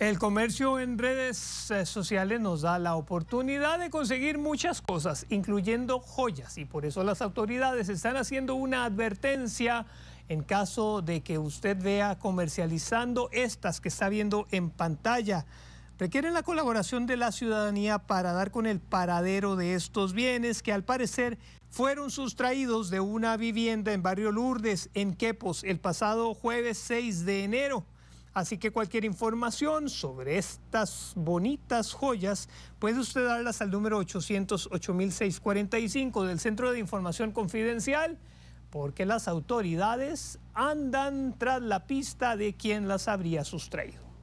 El comercio en redes eh, sociales nos da la oportunidad de conseguir muchas cosas, incluyendo joyas, y por eso las autoridades están haciendo una advertencia en caso de que usted vea comercializando estas que está viendo en pantalla. Requieren la colaboración de la ciudadanía para dar con el paradero de estos bienes que al parecer fueron sustraídos de una vivienda en Barrio Lourdes, en Quepos, el pasado jueves 6 de enero. Así que cualquier información sobre estas bonitas joyas puede usted darlas al número 645 del Centro de Información Confidencial porque las autoridades andan tras la pista de quien las habría sustraído.